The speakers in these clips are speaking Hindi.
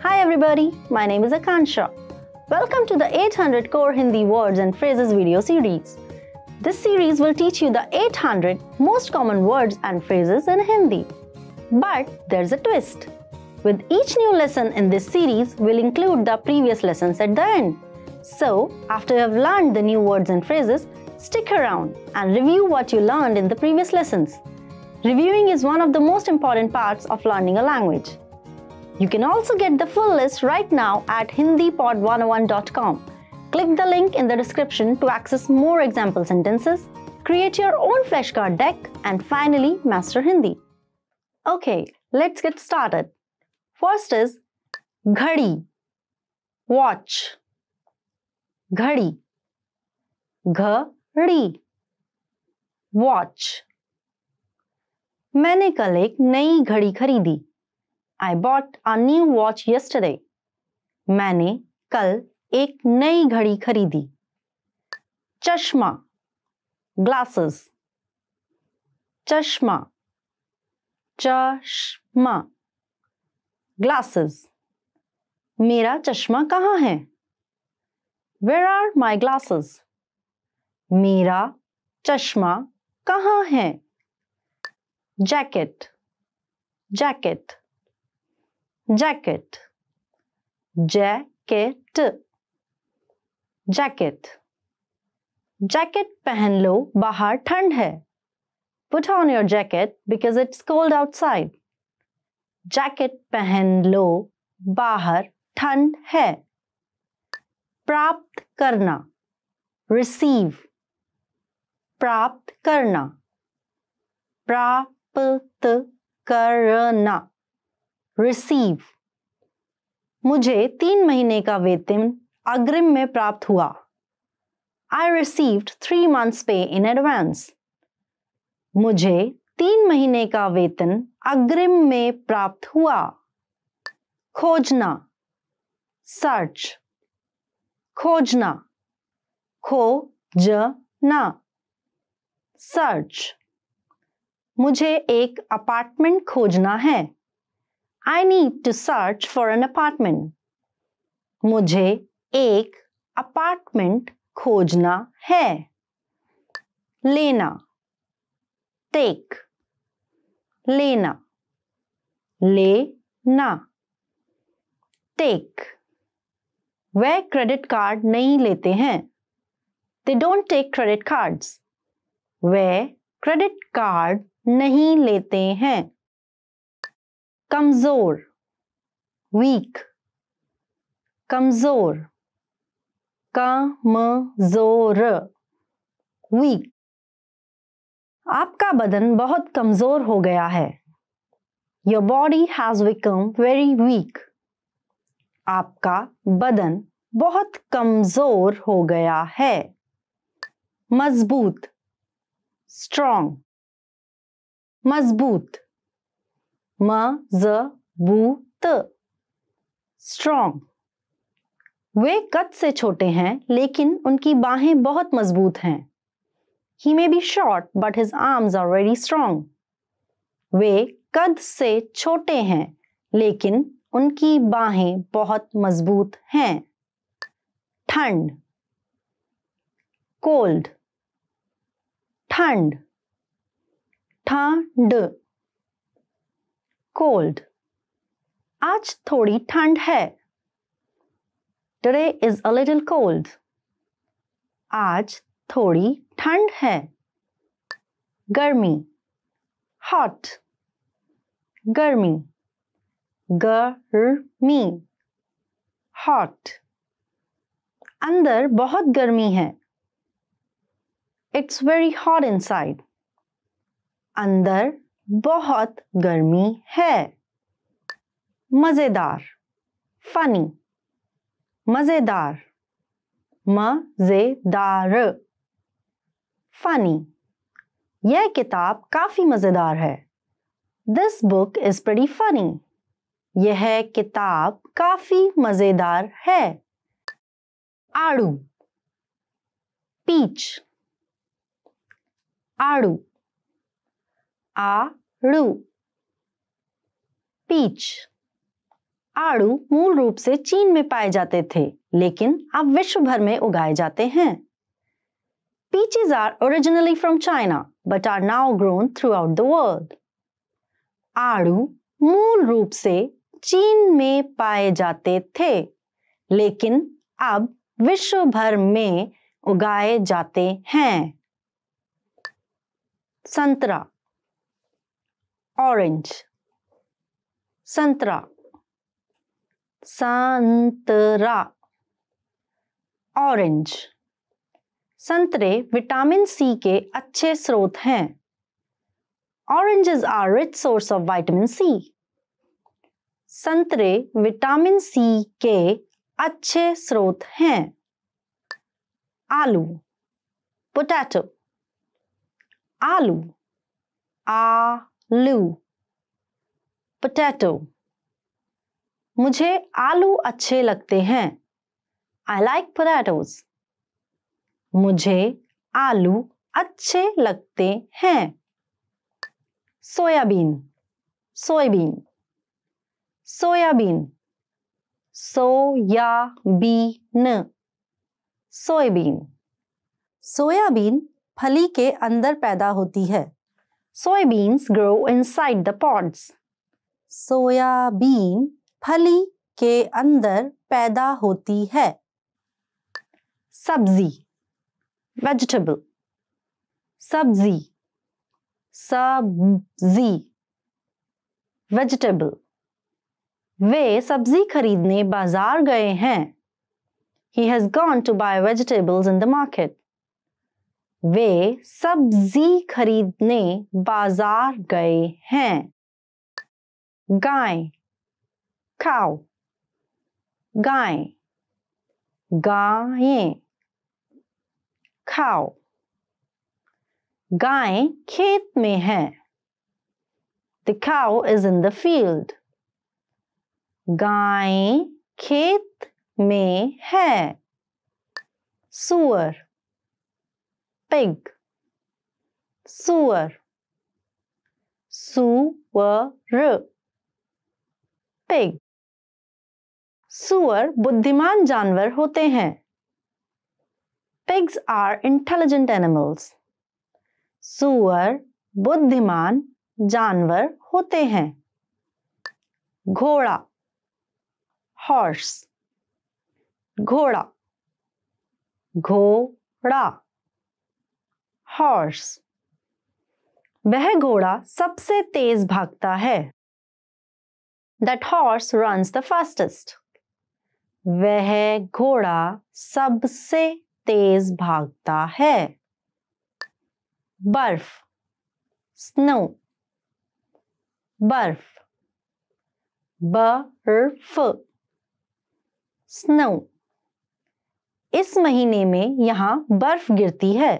Hi everybody, my name is Akansha. Welcome to the 800 Core Hindi Words and Phrases video series. This series will teach you the 800 most common words and phrases in Hindi. But there's a twist. With each new lesson in this series, we'll include the previous lessons at the end. So, after you have learned the new words and phrases, stick around and review what you learned in the previous lessons. Reviewing is one of the most important parts of learning a language. You can also get the full list right now at hindipod101.com. Click the link in the description to access more example sentences, create your own flashcard deck, and finally master Hindi. Okay, let's get started. First is घड़ी watch घड़ी घड़ी watch मैंने कल एक नई घड़ी खरीदी I bought a new watch yesterday मैंने कल एक नई घड़ी खरीदी चश्मा ग्लासेस चश्मा चश्मा ग्लासेस मेरा चश्मा कहाँ है वेर आर माई ग्लासेस मेरा चश्मा कहाँ है jacket jacket jacket jacket jacket jacket पहन लो बाहर ठंड है put on your jacket because it's cold outside jacket पहन लो बाहर ठंड है प्राप्त करना रिसीव प्राप्त करना प्राप्त करना रिसीव मुझे तीन महीने का वेतन अग्रिम में प्राप्त हुआ आई रिसीव्ड थ्री मंथ्स पे इन एडवांस मुझे तीन महीने का वेतन अग्रिम में प्राप्त हुआ खोजना सर्च खोजना खो ज ना सर्च मुझे एक अपार्टमेंट खोजना है I need to search for an apartment मुझे एक अपार्टमेंट खोजना है लेना टेक लेना ले ना टेक वे क्रेडिट कार्ड नहीं लेते हैं they don't take credit cards वे क्रेडिट कार्ड नहीं लेते हैं कमजोर वीक कमजोर कमजोर वीक आपका बदन बहुत कमजोर हो गया है your body has become very weak आपका बदन बहुत कमजोर हो गया है मजबूत स्ट्रॉन्ग मजबूत मजबूत स्ट्रॉन्ग वे कद से छोटे हैं लेकिन उनकी बाहें बहुत मजबूत हैं he may be short but his arms are very strong वे कद से छोटे हैं लेकिन उनकी बाहें बहुत मजबूत हैं ठंड कोल्ड ठंड ठंड cold. आज थोड़ी ठंड है. Today is a little cold. आज थोड़ी ठंड है. गर्मी hot. गर्मी गर्मी hot. अंदर बहुत गर्मी है. It's very hot inside. अंदर बहुत गर्मी है मज़ेदार फनी मज़ेदार मज़ेदार फनी यह किताब काफ़ी मज़ेदार है this book is pretty funny यह किताब काफ़ी मज़ेदार है आड़ू पीच आड़ू आड़ू पीच आड़ू मूल रूप से चीन में पाए जाते थे लेकिन अब विश्व भर में उगाए जाते हैं are originally from China but are now grown throughout the world आड़ू मूल रूप से चीन में पाए जाते थे लेकिन अब विश्व भर में उगाए जाते हैं संतरा ऑरेंज संतरा संतरा ऑरेंज संतरे विटामिन सी के अच्छे स्रोत हैं oranges are rich source of vitamin C संतरे विटामिन सी के अच्छे स्रोत हैं आलू पोटैटो आलू आ लू पटेटो मुझे आलू अच्छे लगते हैं आई लाइक पटैटोज मुझे आलू अच्छे लगते हैं soybean soybean soybean soybean soybean soybean फली के अंदर पैदा होती है soybeans grow inside the pods. Soybean फली के अंदर पैदा होती है सब्जी वेजिटेबल सब्जी सब्जी वेजिटेबल वे सब्जी खरीदने बाजार गए हैं he has gone to buy vegetables in the market वे सब्जी खरीदने बाजार गए हैं गाय खाओ गाय गाय खाओ गाय खेत में है the cow is in the field गाय खेत में है सुअर pig sewer sewer pig सुअर बुद्धिमान जानवर होते हैं पिग्स आर इंटेलिजेंट एनिमल्स सुअर बुद्धिमान जानवर होते हैं घोड़ा हॉर्स घोड़ा घोड़ा हॉर्स वह घोड़ा सबसे तेज भागता है that horse runs the fastest वह घोड़ा सबसे तेज भागता है बर्फ स्नो बर्फ बर्फ स्नो इस महीने में यहां बर्फ गिरती है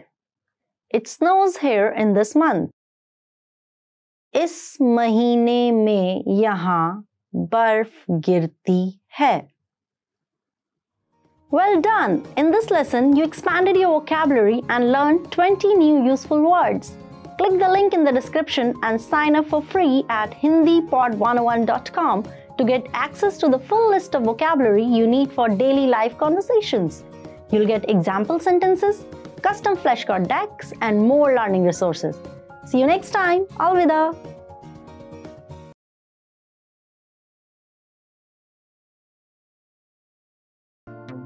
It snows here in this month. इस महीने में यहाँ बर्फ गिरती है. Well done! In this lesson, you expanded your vocabulary and learned 20 new useful words. Click the link in the description and sign up for free at hindipod101.com to get access to the full list of vocabulary you need for daily life conversations. You'll get example sentences, custom flashcard decks, and more learning resources. See you next time. Alvida!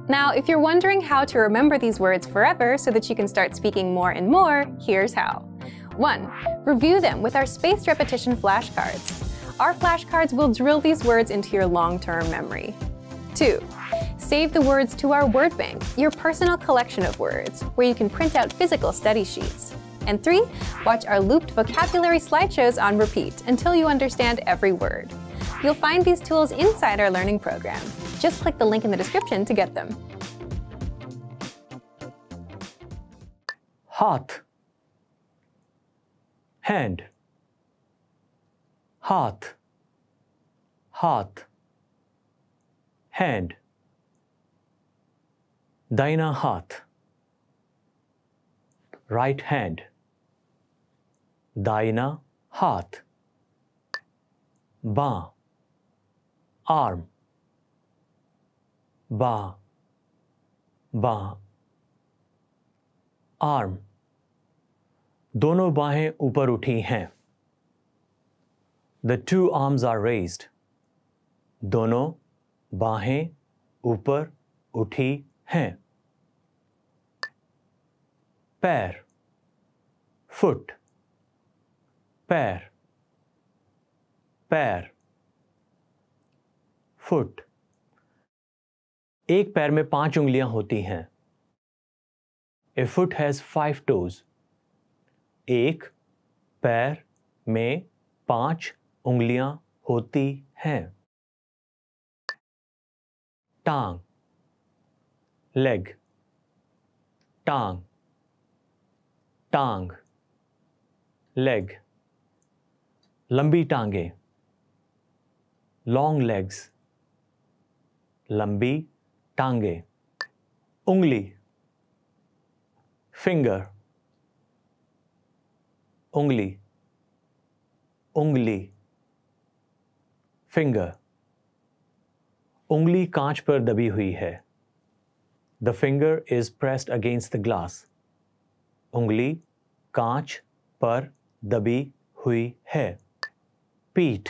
Now, if you're wondering how to remember these words forever so that you can start speaking more and more, here's how. 1. Review them with our spaced repetition flashcards. Our flashcards will drill these words into your long-term memory. 2 save the words to our word bank, your personal collection of words, where you can print out physical study sheets. And three, watch our looped vocabulary slideshows on repeat until you understand every word. You'll find these tools inside our learning program. Just click the link in the description to get them. Heart. Hand Heart. Heart. Hand दाहिना हाथ राइट हैंड दाहिना हाथ बां आर्म बां बां आर्म दोनों बाहें ऊपर उठी हैं the two arms are raised दोनों बाहें ऊपर उठी हैं पैर फुट पैर पैर फुट एक पैर में पांच उंगलियां होती हैं a foot has five toes एक पैर में पांच उंगलियां होती हैं टांग leg टांग टांग लेग लंबी टांगे लॉन्ग लेग्स लंबी टांगे उंगली फिंगर उंगली उंगली फिंगर उंगली कांच पर दबी हुई है The finger is pressed against the glass. उंगली कांच पर दबी हुई है पीठ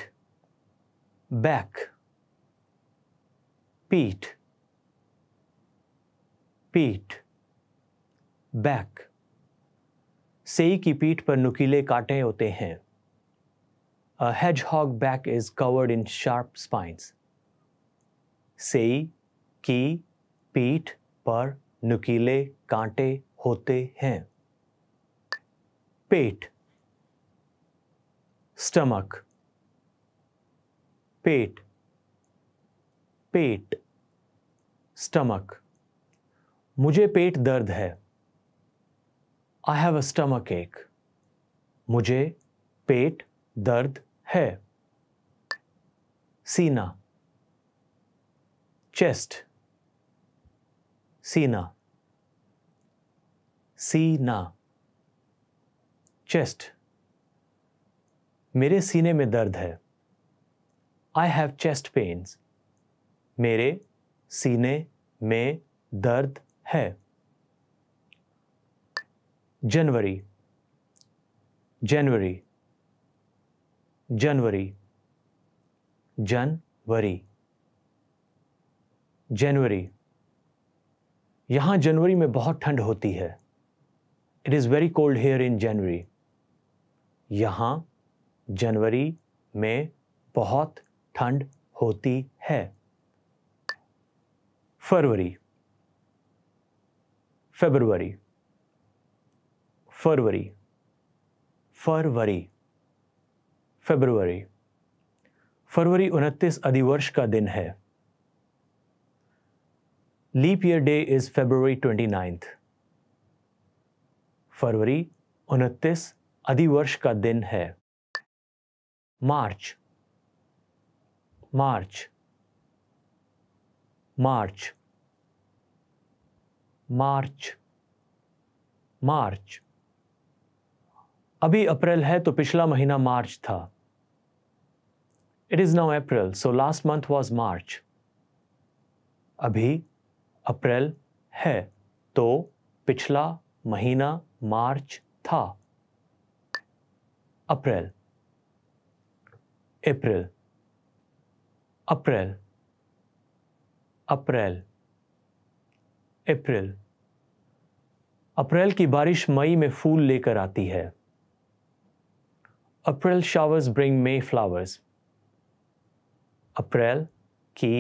बैक पीठ पीठ बैक सेई की पीठ पर नुकीले कांटे होते हैं A hedgehog back is covered in sharp spines. सेई की पीठ पर नुकीले कांटे होते हैं पेट स्टमक पेट पेट स्टमक मुझे पेट दर्द है आई हैव अ स्टमक एक मुझे पेट दर्द है सीना चेस्ट सीना सीना चेस्ट मेरे सीने में दर्द है आई हैव चेस्ट पेन्स मेरे सीने में दर्द है जनवरी जनवरी जनवरी जनवरी जनवरी यहाँ जनवरी में बहुत ठंड होती है it is very cold here in January यहाँ जनवरी में बहुत ठंड होती है फरवरी फेबरवरी फरवरी फरवरी फेबरवरी फरवरी उनतीस अधिवर्ष का दिन है leap year day is February twenty ninth फरवरी उनतीस अधिवर्ष का दिन है मार्च मार्च मार्च मार्च मार्च अभी अप्रैल है तो पिछला महीना मार्च था it is now April so last month was March अभी अप्रैल है तो पिछला महीना मार्च था अप्रैल अप्रैल अप्रैल अप्रैल अप्रैल अप्रैल की बारिश मई में फूल लेकर आती है April showers bring May flowers अप्रैल की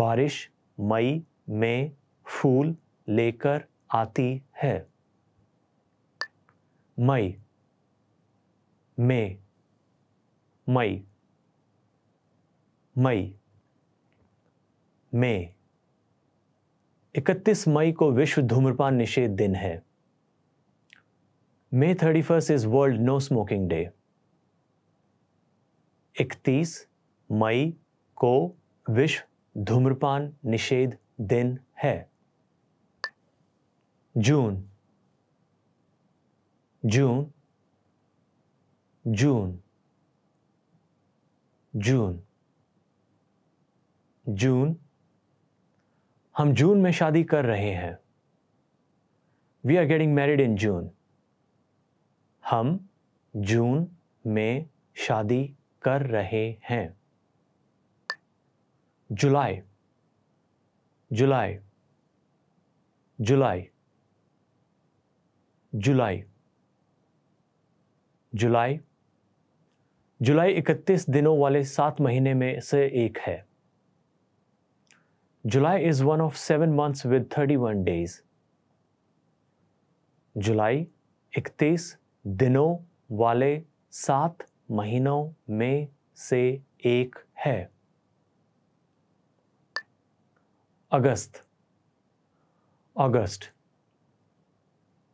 बारिश मई में फूल लेकर आती है मई में मई मई में 31 मई को विश्व धूम्रपान निषेध दिन है May thirty first is world no smoking day 31 मई को विश्व धूम्रपान निषेध दिन है जून जून जून जून जून हम जून में शादी कर रहे हैं we are getting married in June हम जून में शादी कर रहे हैं जुलाई जुलाई जुलाई जुलाई जुलाई जुलाई इकतीस दिनों वाले सात महीने में से एक है July is one of seven months with thirty one days जुलाई इकतीस दिनों वाले सात महीनों में से एक है अगस्त अगस्त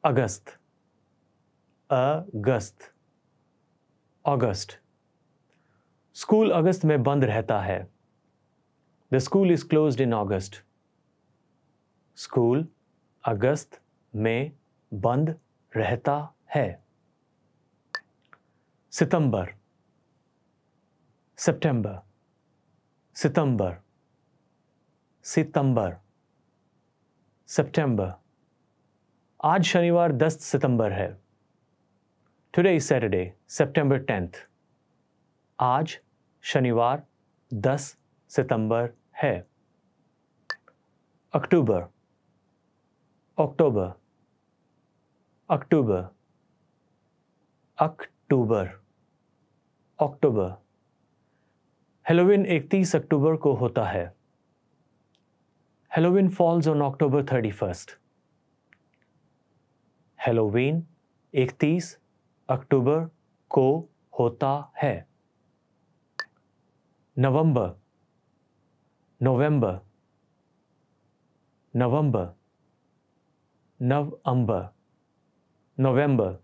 अगस्त अगस्त अगस्त स्कूल अगस्त में बंद रहता है the school is close in August school अगस्त में बंद रहता है सितंबर सितंबर सितंबर सितंबर सितंबर आज शनिवार 10 सितंबर है today is Saturday September tenth आज शनिवार 10 सितंबर है अक्टूबर अक्टूबर अक्टूबर अक्टूबर अक्टूबर हेलोविन 31 अक्टूबर को होता है Halloween falls on October 31st. Halloween 31 अक्टूबर को होता है नवंबर नवंबर नवंबर अंबर नवंबर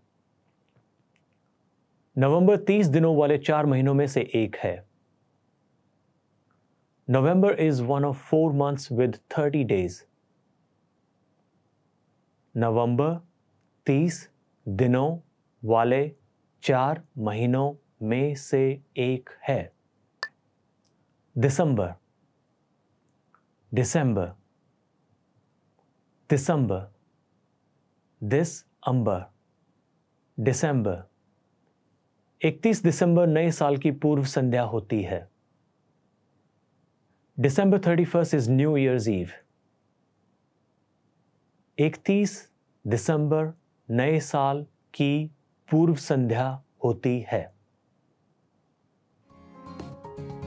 नवंबर तीस दिनों वाले चार महीनों में से एक है November is one of four months with 30 days. नवंबर 30 दिनों वाले चार महीनों में से एक है दिसंबर दिसंबर दिसंबर दिस अंबर दिसंबर 31 दिसंबर नए साल की पूर्व संध्या होती है December 31st is New Year's Eve. 31 December, नए साल की पूर्व संध्या होती है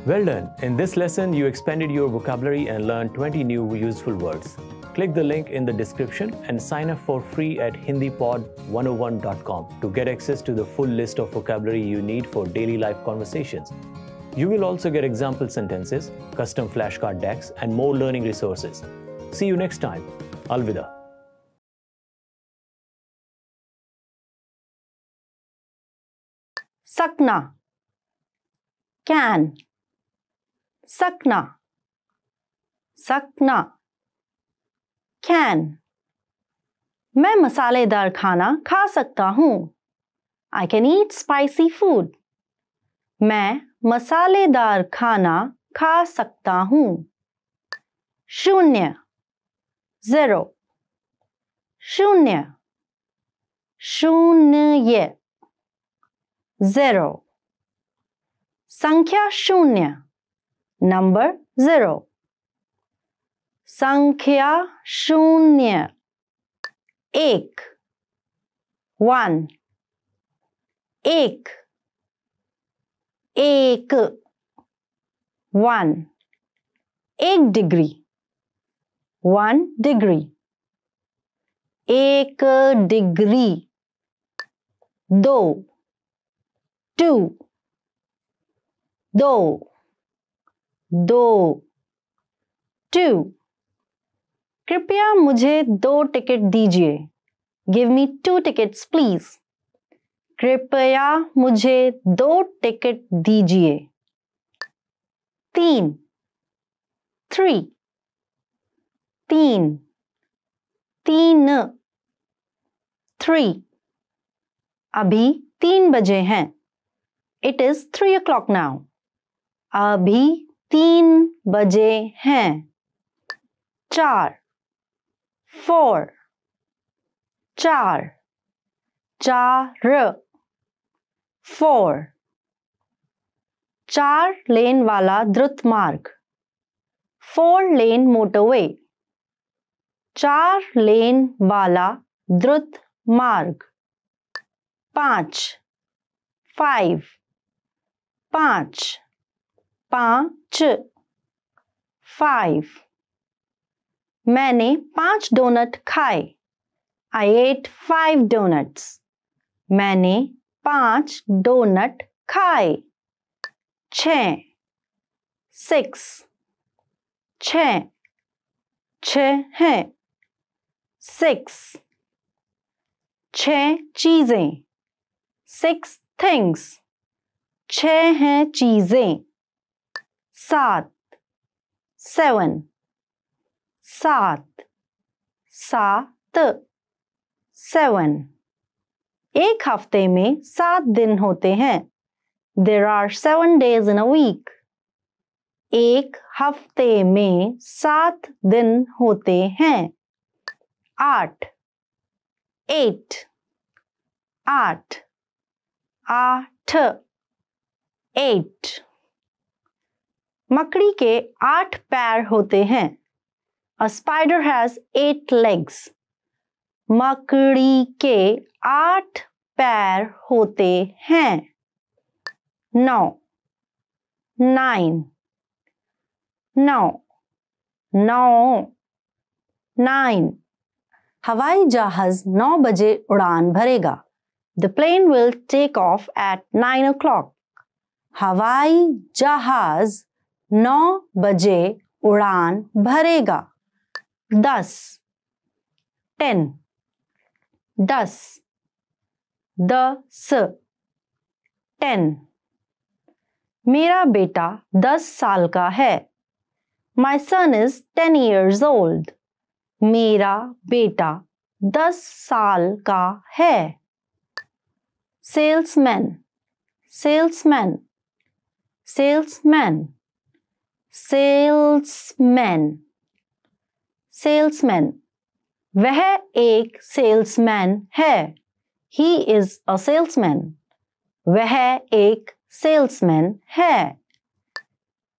Well done! In this lesson, you expanded your vocabulary and learned 20 new useful words. Click the link in the description and sign up for free at hindipod101.com to get access to the full list of vocabulary you need for daily life conversations. You will also get example sentences, custom flashcard decks, and more learning resources. See you next time. Alvida. Sakna. Can. Sakna. Sakna. Can. मैं मसालेदार खाना खा सकता हूँ आई कैन ईट स्पाइसी मैं मसालेदार खाना खा सकता हूँ शून्य जेरो शून्य शून्य जेरो संख्या शून्य नंबर जेरो संख्या शून्य एक वन एक एक वन एक डिग्री वन डिग्री एक डिग्री दो टू दो दो टू कृपया मुझे दो टिकट दीजिए give me two tickets please कृपया मुझे दो टिकट दीजिए तीन थ्री तीन तीन थ्री अभी तीन बजे हैं it is three o'clock now अभी तीन बजे हैं चार फोर चार चार फोर चार लेन वाला द्रुत मार्ग फोर लेन मोटरवे चार लेन वाला द्रुत मार्ग पांच फाइव पांच पांच फाइव मैंने पांच डोनट खाए आई एट फाइव डोनट्स मैंने पांच डोनट खाए छ सिक्स छ छ सिक्स छ चीज़ें सिक्स थिंग्स छ हैं चीज़ें सात सेवन सात सात सेवन एक हफ्ते में सात दिन होते हैं there are seven days in a week एक हफ्ते में सात दिन होते हैं आठ एट आठ आठ एट मकड़ी के आठ पैर होते हैं a spider has eight legs मकड़ी के आठ पैर होते हैं नौ नाइन नौ नौ नाइन हवाई जहाज नौ बजे उड़ान भरेगा the plane will take off at nine o'clock हवाई जहाज नौ बजे उड़ान भरेगा दस टेन दस दस टेन मेरा बेटा दस साल का है my son is ten years old मेरा बेटा दस साल का है salesman salesman salesman salesman salesman वह एक सेल्समैन है ही इज अ सेल्समैन वह एक सेल्समैन है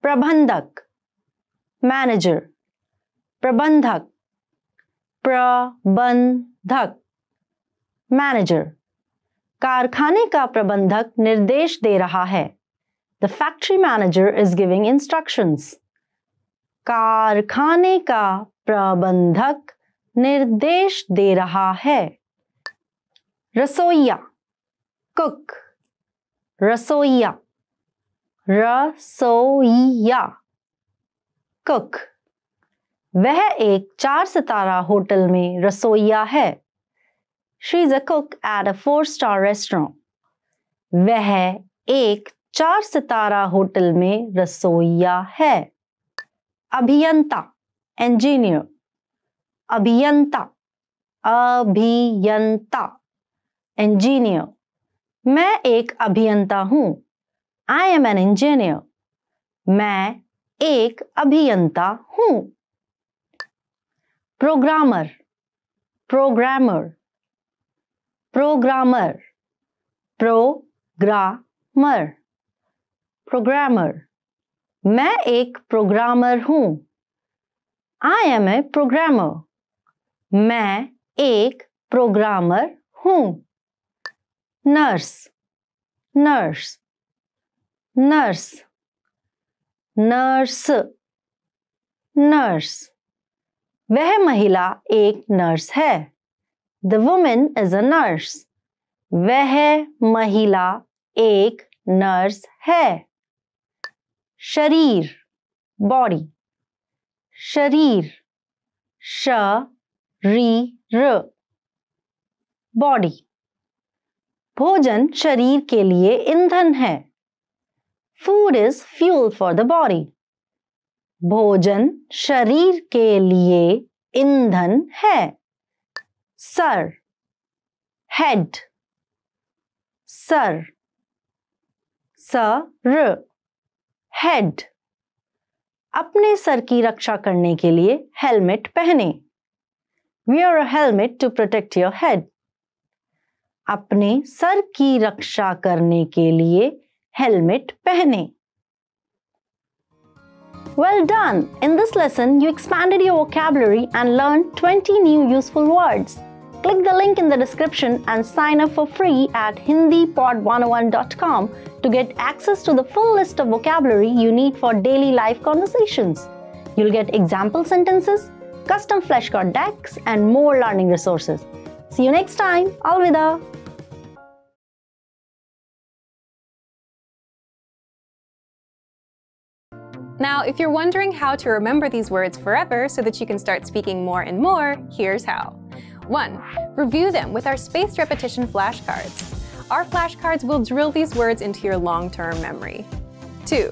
प्रबंधक मैनेजर प्रबंधक प्रबंधक मैनेजर कारखाने का प्रबंधक निर्देश दे रहा है the factory manager is giving instructions कारखाने का प्रबंधक निर्देश दे रहा है रसोईया कुक रसोईया रसोईया कुक वह एक चार सितारा होटल में रसोईया है she is a cook at a four star restaurant वह एक चार सितारा होटल में रसोईया है अभियंता इंजीनियर अभियंता अभियंता इंजीनियर मैं एक अभियंता हूं आई एम एन इंजीनियर मैं एक अभियंता हूं programmer programmer programmer programmer programmer मैं एक प्रोग्रामर हूं आई एम ए प्रोग्रामर मैं एक प्रोग्रामर हूं nurse nurse nurse nurse nurse वह महिला एक नर्स है the women is a nurse वह महिला एक नर्स है शरीर बॉडी शरीर श री र बॉडी भोजन शरीर के लिए ईंधन है food is fuel for the body भोजन शरीर के लिए ईंधन है सर हेड सर सर हेड अपने सर की रक्षा करने के लिए हेलमेट पहने Wear a helmet to protect your head. अपने सर की रक्षा करने के लिए हेलमेट पहने Well done! In this lesson, you expanded your vocabulary and learned 20 new useful words. Click the link in the description and sign up for free at HindiPod101.com to get access to the full list of vocabulary you need for daily life conversations. You'll get example sentences, custom flashcard decks, and more learning resources. See you next time. Alvida! Now, if you're wondering how to remember these words forever so that you can start speaking more and more, here's how. 1. Review them with our spaced repetition flashcards. Our flashcards will drill these words into your long-term memory. 2.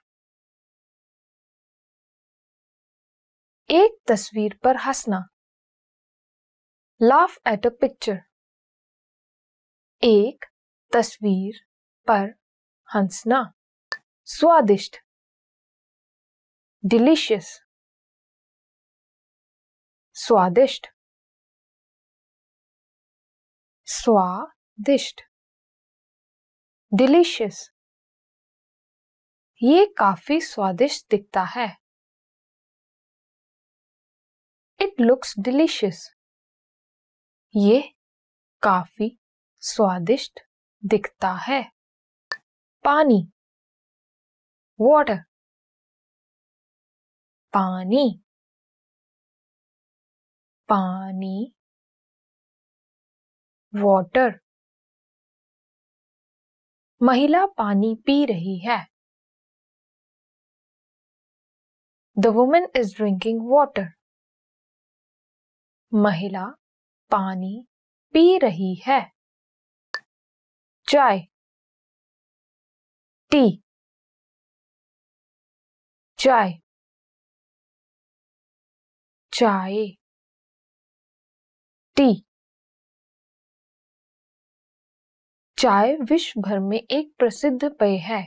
एक तस्वीर पर हंसना लाफ एट अ पिक्चर एक तस्वीर पर हंसना स्वादिष्ट डिलीशियस स्वादिष्ट स्वादिष्ट डिलीशियस ये काफी स्वादिष्ट दिखता है इट लुक्स डिलीशियस ये काफी स्वादिष्ट दिखता है पानी वॉटर पानी पानी वॉटर महिला पानी पी रही है the women is drinking water महिला पानी पी रही है चाय टी चाय चाय टी चाय विश्व भर में एक प्रसिद्ध पेय है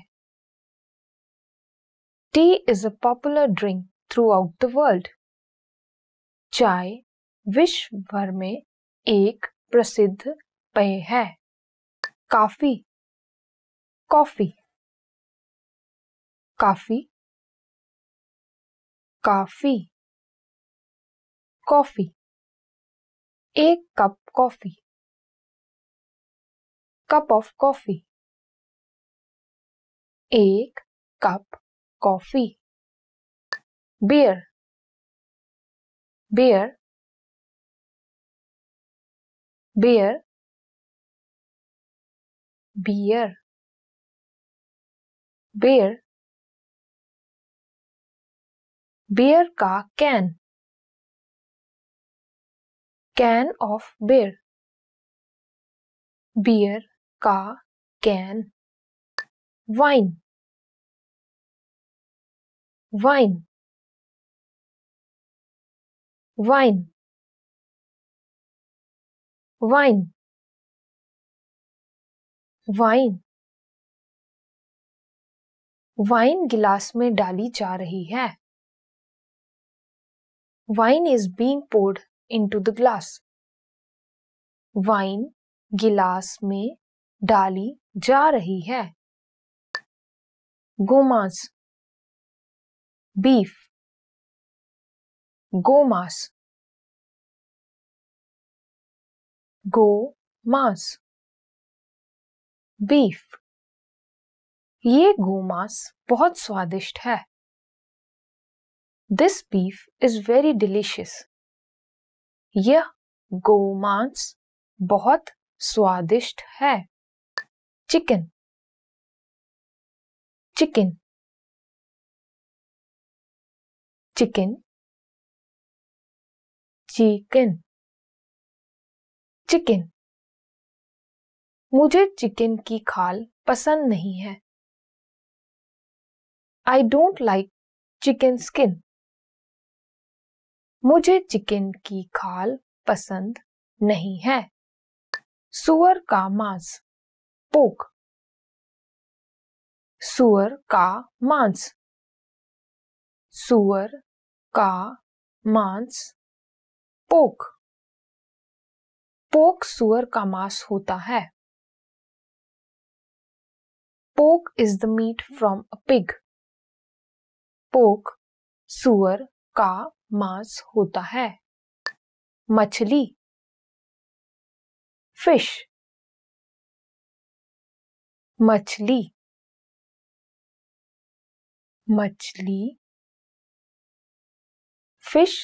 tea is a popular drink throughout the world चाय विश्व भर में एक प्रसिद्ध पेय है काफी कॉफी काफी काफी कॉफी एक cup coffee cup of coffee एक cup coffee beer beer beer beer beer beer का can can of beer beer का can wine wine wine wine wine wine गिलास में डाली जा रही है wine is being poured into the glass wine गिलास में डाली जा रही है गोमांस बीफ गोमांस गो मांस बीफ ये गोमांस बहुत स्वादिष्ट है this beef is very delicious यह गोमांस बहुत स्वादिष्ट है chicken chicken chicken chicken chicken मुझे चिकन की खाल पसंद नहीं है I don't like chicken skin मुझे चिकन की खाल पसंद नहीं है सुअर का मांस पोक सुअर का मांस सुअर का मांस पोक पोक सुअर का मांस होता है pork is the meat from a pig pork सुअर का मांस होता है मछली फिश मछली मछली फिश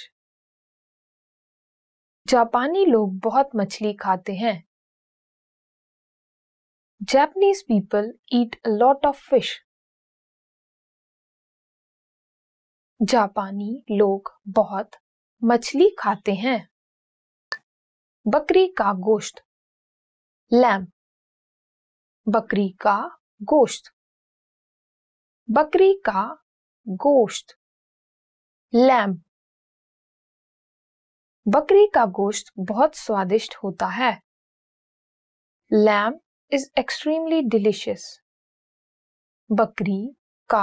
जापानी लोग बहुत मछली खाते हैं Japanese people eat a lot of fish जापानी लोग बहुत मछली खाते हैं बकरी का गोश्त लैम बकरी का गोश्त बकरी का गोश्त लैम्प बकरी का गोश्त बहुत स्वादिष्ट होता है लैम इज एक्सट्रीमली डिलिशियस बकरी का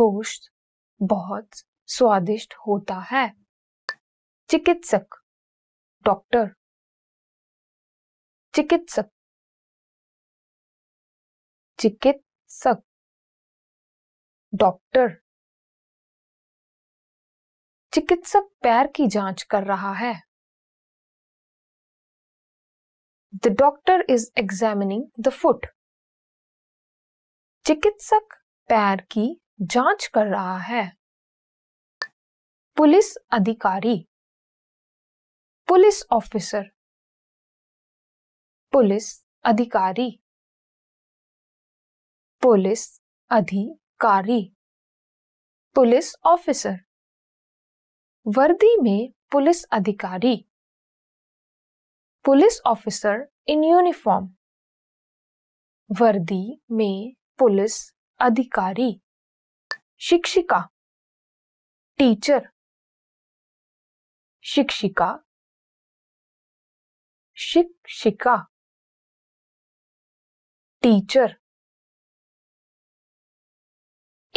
गोश्त बहुत स्वादिष्ट होता है चिकित्सक डॉक्टर चिकित्सक चिकित्सक डॉक्टर चिकित्सक पैर की जांच कर रहा है the doctor is examining the foot चिकित्सक पैर की जांच कर रहा है पुलिस अधिकारी पुलिस ऑफिसर पुलिस अधिकारी पुलिस अधिकारी पुलिस ऑफिसर वर्दी में पुलिस अधिकारी पुलिस ऑफिसर इन यूनिफॉर्म वर्दी में पुलिस अधिकारी शिक्षिका टीचर शिक्षिका शिक्षिका टीचर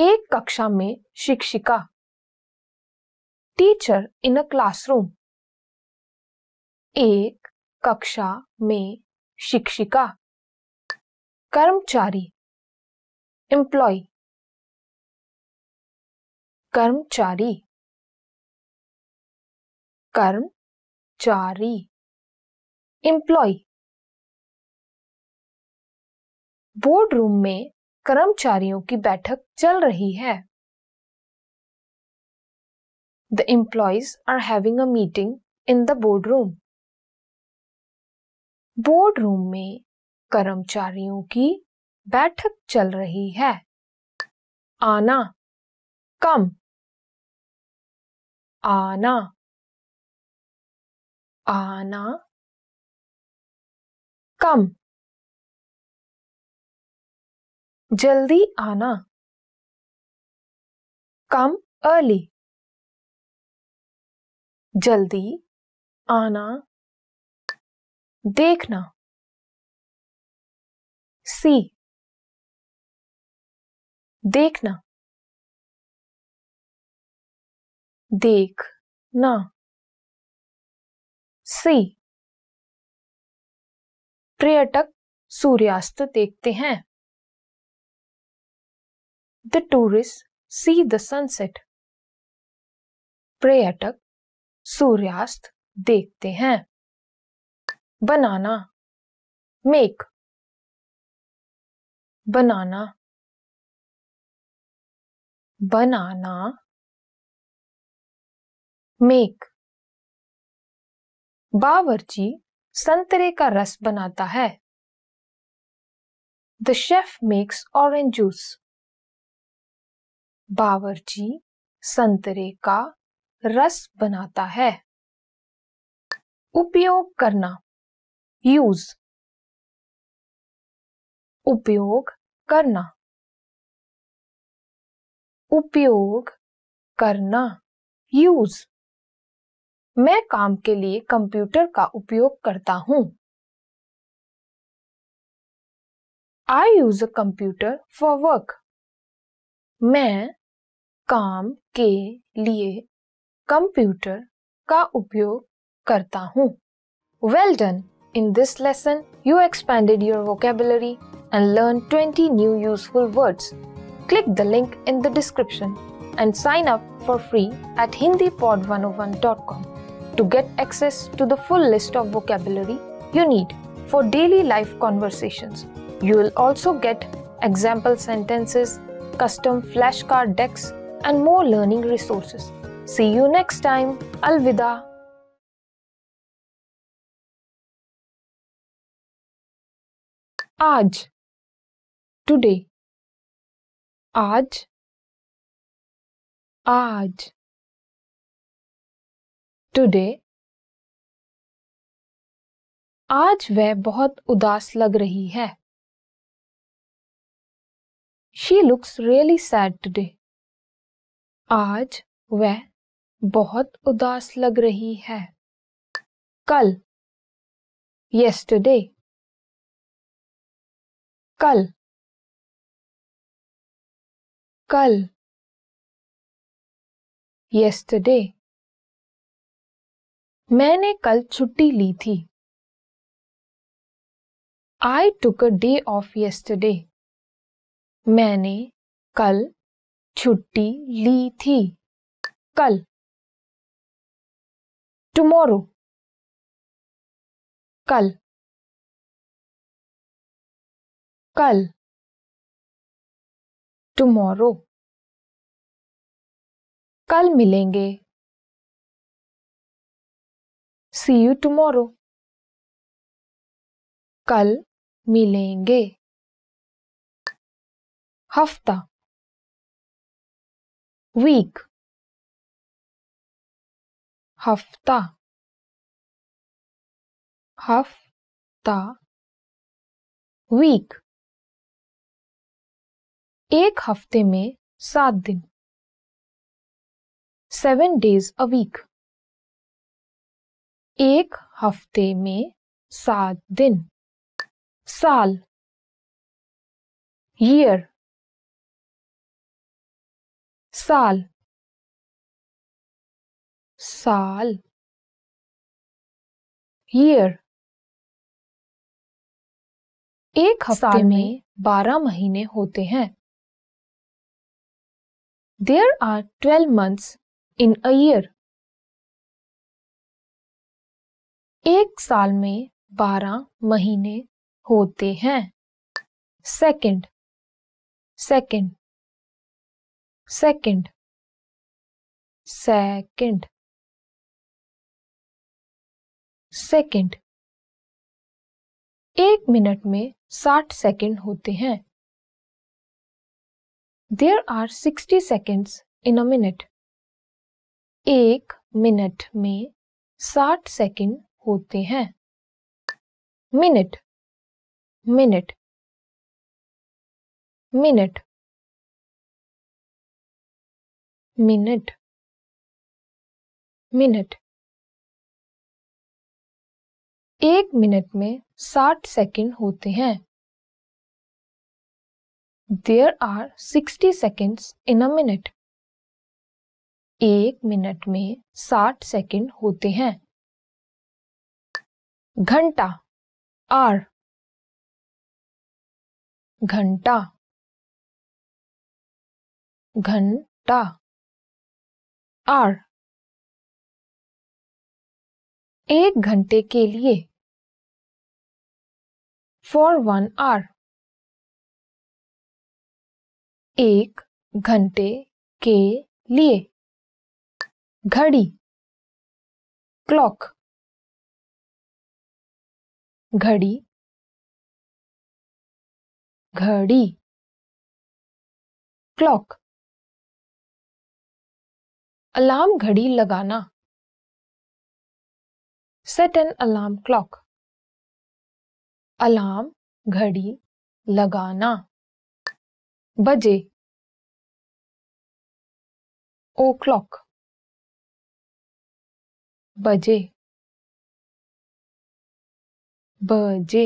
एक कक्षा में शिक्षिका टीचर इन अ क्लासरूम एक कक्षा में शिक्षिका कर्मचारी एम्प्लॉय कर्मचारी कर्मचारी एम्प्लॉय बोर्ड रूम में कर्मचारियों की बैठक चल रही है The employees are having a meeting in the boardroom. Boardroom में कर्मचारियों की बैठक चल रही है आना कम आना आना कम जल्दी आना कम अर्ली जल्दी आना देखना सी देखना देखना सी पर्यटक सूर्यास्त देखते हैं the tourist see the sunset पर्यटक सूर्यास्त देखते हैं बनाना मेक बनाना बनाना मेक बावर्ची संतरे का रस बनाता है the chef makes orange juice बावर्ची संतरे का रस बनाता है उपयोग करना यूज उपयोग करना उपयोग करना यूज मैं काम के लिए कंप्यूटर का उपयोग करता हूं I use a computer for work मैं काम के लिए Computer का उपयोग करता हूँ well done in this lesson you expanded your vocabulary and learn 20 new useful words. Click the link in the description and sign up for free at hindipod101.com to get access to the full list of vocabulary you need for daily life conversations. You will also get example sentences, custom flashcard decks, and more learning resources. See you next time अलविदा आज टुडे आज आज टुडे आज वह बहुत उदास लग रही है she looks really sad today आज वह बहुत उदास लग रही है कल yesterday कल कल yesterday मैंने कल छुट्टी ली थी I took a day off yesterday मैंने कल छुट्टी ली थी कल टुमोरो कल कल टुमोरो कल मिलेंगे सी यू टुमोरो कल मिलेंगे हफ्ता वीक हफ्ता हफ्ता वीक एक हफ्ते में सात दिन सेवन डेज अ वीक एक हफ्ते में सात दिन साल ईयर साल साल ईयर एक हफ्ते में बारह महीने होते हैं there are twelve months in a year एक साल में बारह महीने होते हैं second second second second second एक मिनट में साठ सेकेंड होते हैं there are sixty seconds in a minute एक मिनट में साठ सेकेंड होते हैं minute minute minute minute minute एक मिनट में साठ सेकेंड होते हैं there are sixty seconds in a minute एक मिनट में साठ सेकेंड होते हैं घंटा आर घंटा घंटा आर एक घंटे के लिए फॉर वन आर एक घंटे के लिए घड़ी क्लॉक घड़ी घड़ी क्लॉक अलार्म घड़ी लगाना set an alarm clock alarm घड़ी लगाना बजे ओ क्लॉक बजे बजे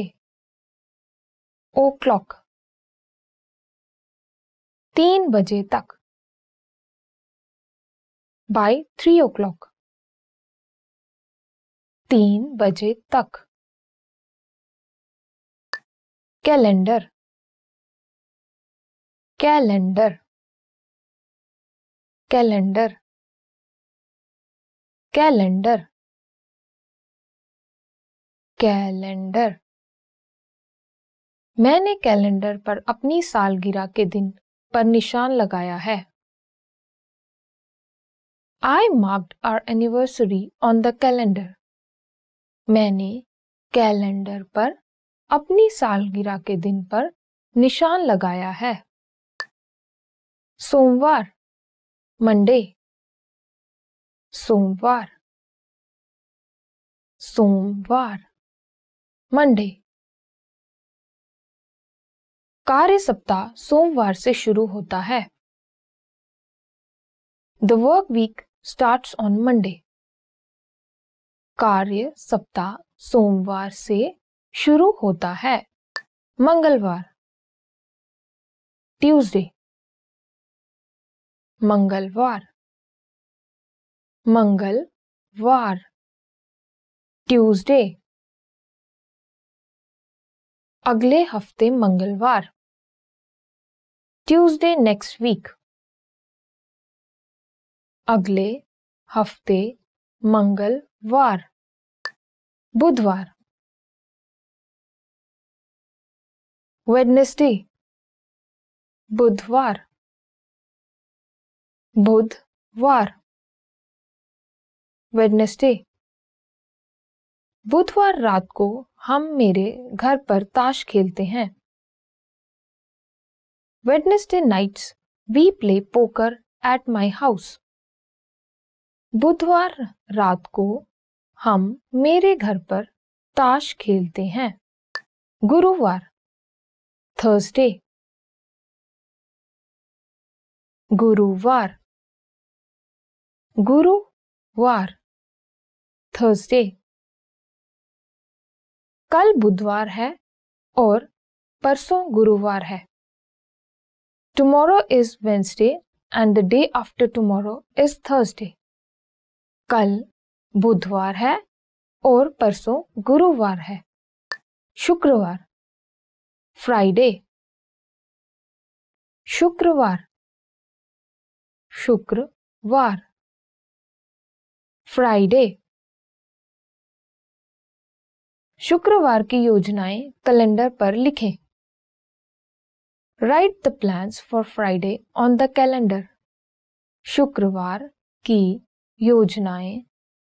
ओ क्लॉक तीन बजे तक बाय थ्री ओ क्लॉक तीन बजे तक calendar calendar calendar calendar calendar मैंने कैलेंडर पर अपनी सालगिरह के दिन पर निशान लगाया है I marked our anniversary on the calendar मैंने कैलेंडर पर अपनी सालगिरह के दिन पर निशान लगाया है सोमवार मंडे सोमवार सोमवार मंडे कार्य सप्ताह सोमवार से शुरू होता है the work week start on Monday कार्य सप्ताह सोमवार से शुरू होता है मंगलवार ट्यूसडे मंगलवार मंगलवार ट्यूसडे अगले हफ्ते मंगलवार ट्यूसडे नेक्स्ट वीक अगले हफ्ते मंगलवार बुधवार वेडनेसडे बुधवार बुधवार वेडनेसडे बुधवार रात को हम मेरे घर पर ताश खेलते हैं Wednesday nights we play poker at my house बुधवार रात को हम मेरे घर पर ताश खेलते हैं गुरुवार थर्सडे गुरुवार गुरुवार थर्सडे कल बुधवार है और परसों गुरुवार है tomorrow is Wednesday and the day after tomorrow is Thursday कल बुधवार है और परसों गुरुवार है शुक्रवार फ्राइडे शुक्रवार शुक्रवार फ्राइडे शुक्रवार की योजनाएं कैलेंडर पर लिखें write the plans for Friday on the calendar शुक्रवार की योजनाएं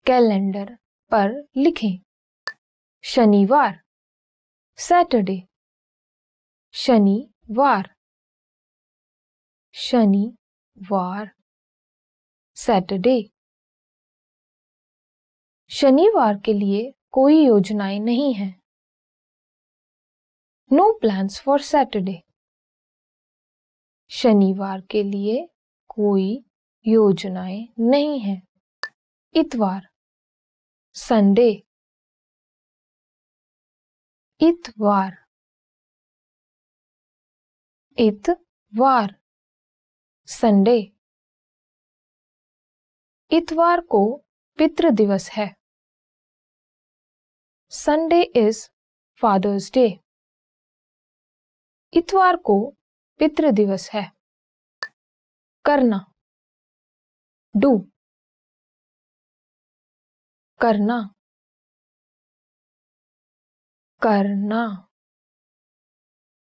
कैलेंडर पर लिखें शनिवार सैटरडे शनिवार शनिवार सैटरडे शनिवार के लिए कोई योजनाएं नहीं है नो प्लान्स फॉर सैटरडे शनिवार के लिए कोई योजनाएं नहीं है इतवार संडे इतवार इतवार संडे इतवार को पितृ दिवस है संडे इज फादर्स डे इतवार को पितृ दिवस है करना डू करना करना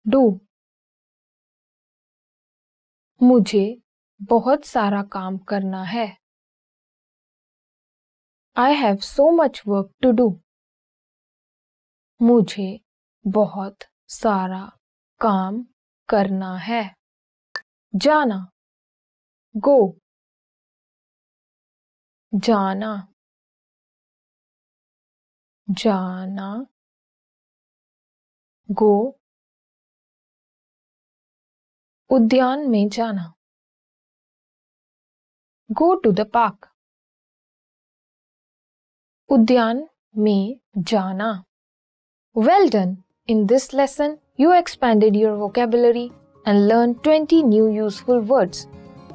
डू मुझे बहुत सारा काम करना है I have so much work to do मुझे बहुत सारा काम करना है जाना गो जाना जाना go me jana. Go to the park. Park me jana. Well done! In this lesson, you expanded your vocabulary and learned 20 new useful words.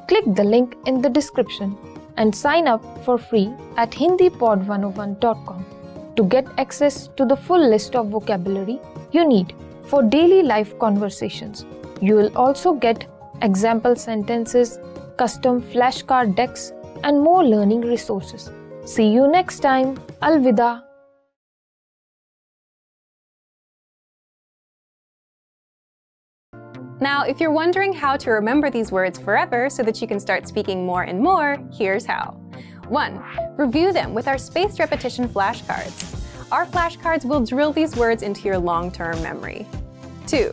Click the link in the description and sign up for free at hindipod101.com to get access to the full list of vocabulary you need for daily life conversations. You will also get example sentences, custom flashcard decks, and more learning resources. See you next time. Alvida. Now, if you're wondering how to remember these words forever so that you can start speaking more and more, here's how. 1. Review them with our spaced repetition flashcards. Our flashcards will drill these words into your long-term memory. 2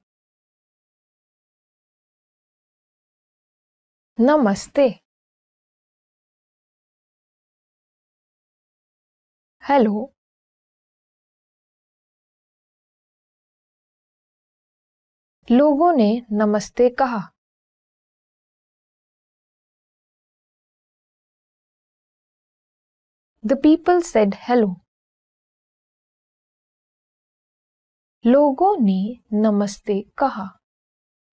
नमस्ते हेलो लोगों ने नमस्ते कहा द पीपल सेड हेलो लोगों ने नमस्ते कहा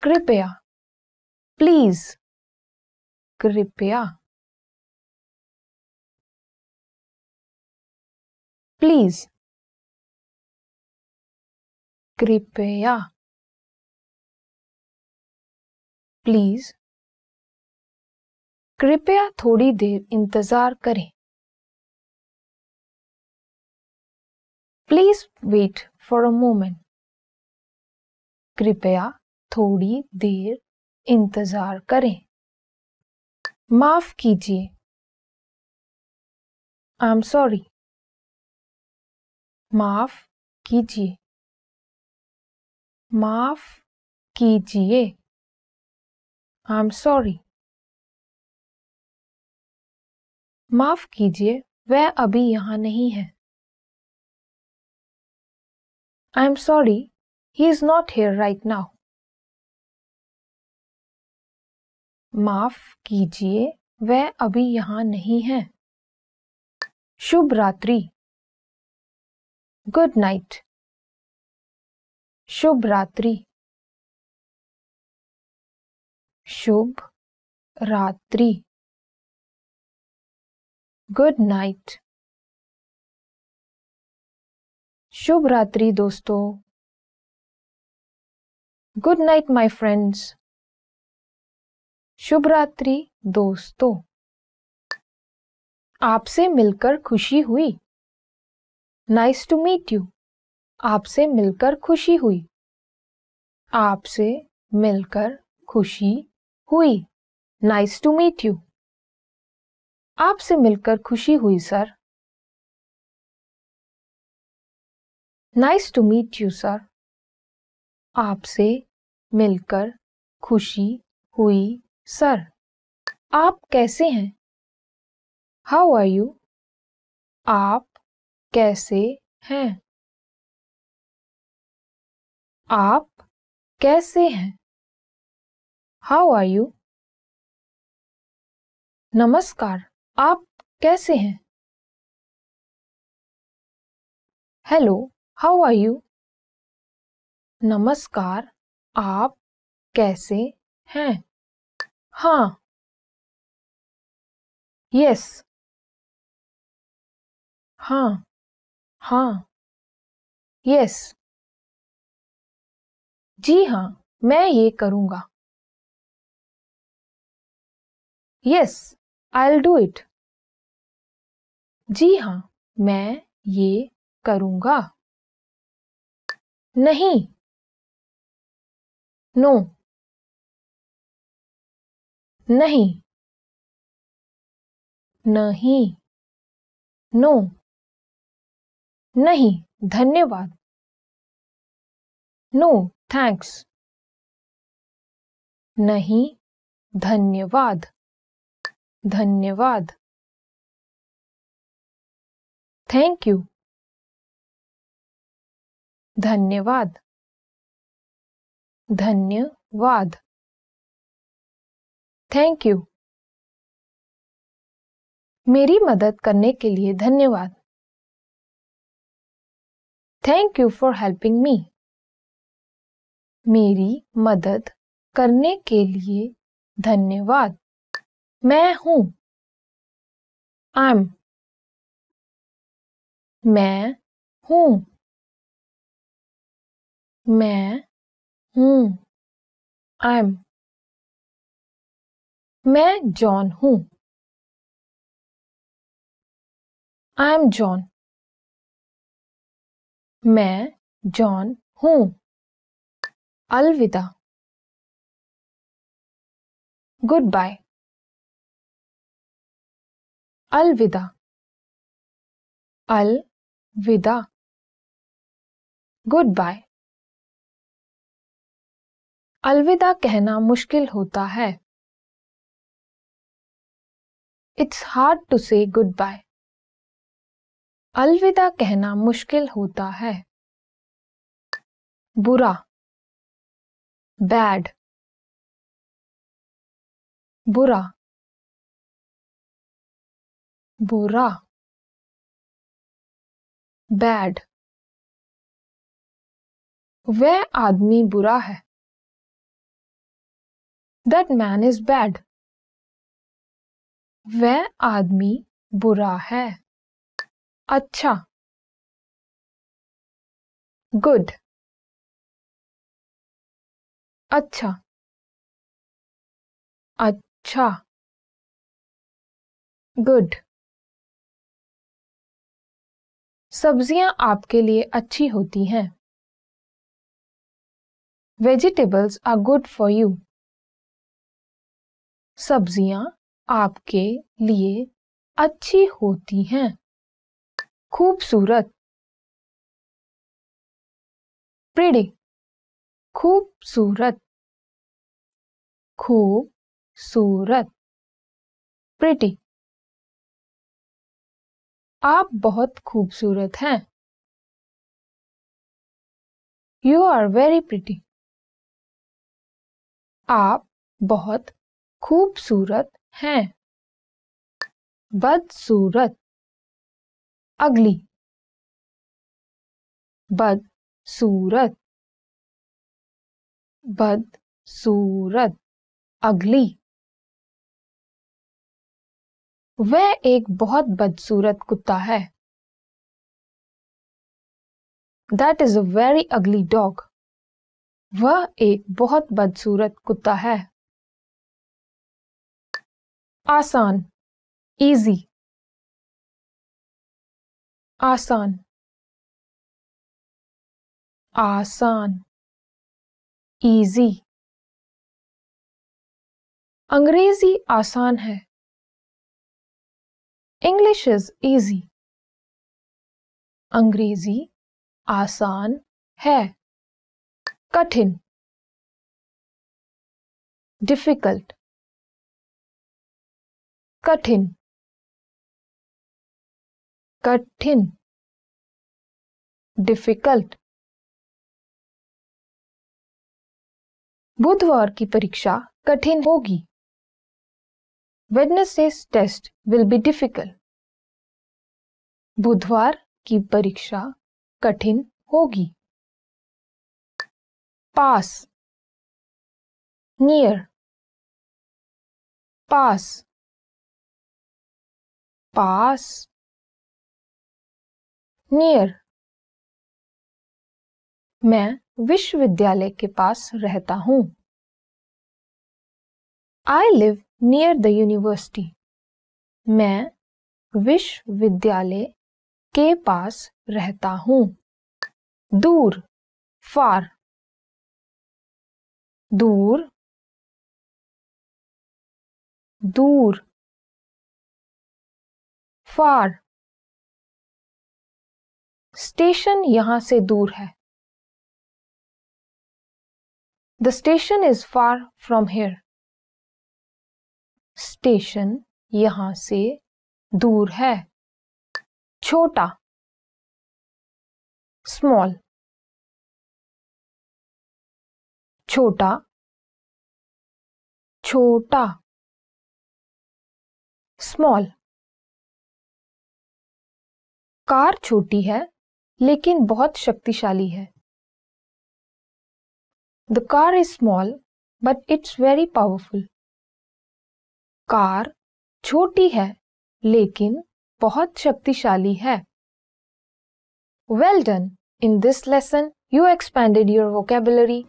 कृपया प्लीज कृपया प्लीज कृपया प्लीज कृपया थोड़ी देर इंतजार करें please wait for a moment कृपया थोड़ी देर इंतजार करें माफ कीजिए आई एम सॉरी माफ कीजिए माफ कीजिए आई एम सॉरी माफ कीजिए वह अभी यहां नहीं है I am sorry he is not here right now माफ कीजिए वह अभी यहाँ नहीं है शुभ रात्रि गुड नाइट शुभ रात्रि शुभ रात्रि गुड नाइट शुभ रात्रि दोस्तों गुड नाइट माय फ्रेंड्स शुभ रात्रि दोस्तों आपसे मिलकर खुशी हुई नाइस टू मीट यू आपसे मिलकर खुशी हुई आपसे मिलकर खुशी हुई नाइस टू मीट यू आपसे मिलकर खुशी हुई sir nice to meet you sir आपसे मिलकर खुशी हुई सर आप कैसे हैं हाउ आर यू आप कैसे हैं आप कैसे हैं हाउ आर यू नमस्कार आप कैसे हैं हेलो हाउ आर यू नमस्कार आप कैसे हैं हाँ यस हाँ हाँ यस जी हाँ मैं ये करूंगा यस आई डू इट जी हाँ मैं ये करूंगा नहीं नो no. नहीं नहीं नो नहीं धन्यवाद नो थैंक्स नहीं धन्यवाद धन्यवाद थैंक यू धन्यवाद धन्यवाद थैंक यू मेरी मदद करने के लिए धन्यवाद thank you for helping me मेरी मदद करने के लिए धन्यवाद मैं हूं आई एम मैं हूं मैं हूं आई एम मैं जॉन हूं आई एम जॉन मैं जॉन हूं अलविदा गुड बाय अलविदा अलविदा गुड बाय अलविदा कहना मुश्किल होता है it's hard to say goodbye अलविदा कहना मुश्किल होता है बुरा बैड बुरा बुरा बैड वह आदमी बुरा है दैट मैन इज बैड वह आदमी बुरा है अच्छा गुड अच्छा अच्छा गुड सब्जियां आपके लिए अच्छी होती हैं vegetables are good for you सब्जियां आपके लिए अच्छी होती हैं खूबसूरत प्रिडी खूबसूरत खूबसूरत प्रिटी आप बहुत खूबसूरत हैं यू आर वेरी प्रिटी आप बहुत खूबसूरत हैं बदसूरत अगली बदसूरत बदसूरत अगली वह एक बहुत बदसूरत कुत्ता है that is a very ugly dog वह एक बहुत बदसूरत कुत्ता है आसान इजी आसान आसान इजी अंग्रेजी आसान है इंग्लिश इज इजी अंग्रेजी आसान है कठिन डिफिकल्ट कठिन कठिन डिफिकल्ट बुधवार की परीक्षा कठिन होगी Wednesday's test will be difficult बुधवार की परीक्षा कठिन होगी पास नियर पास पास नियर मैं विश्वविद्यालय के पास रहता हूं I live near the university मैं विश्वविद्यालय के पास रहता हूं दूर फार दूर दूर फार स्टेशन यहां से दूर है the station is far from here station यहां से दूर है छोटा स्मॉल छोटा छोटा स्मॉल कार छोटी है लेकिन बहुत शक्तिशाली है the car is small but it's very powerful car छोटी है लेकिन बहुत शक्तिशाली है well done in this lesson you expanded your vocabulary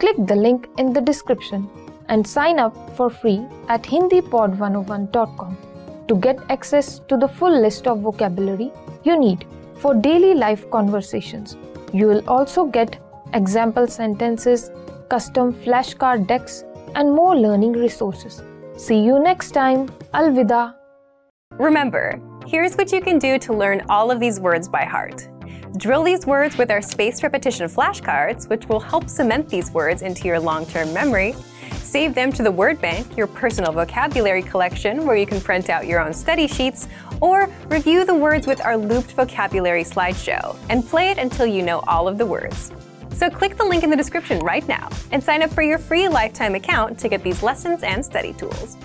click the link in the description and sign up for free at Hindi pod one o one dot com to get access to the full list of vocabulary you need for daily life conversations. You will also get example sentences, custom flashcard decks, and more learning resources. See you next time. Alvida. Remember, here's what you can do to learn all of these words by heart. Drill these words with our spaced repetition flashcards, which will help cement these words into your long term memory save them to the word bank, your personal vocabulary collection where you can print out your own study sheets, or review the words with our looped vocabulary slideshow and play it until you know all of the words. So click the link in the description right now and sign up for your free lifetime account to get these lessons and study tools.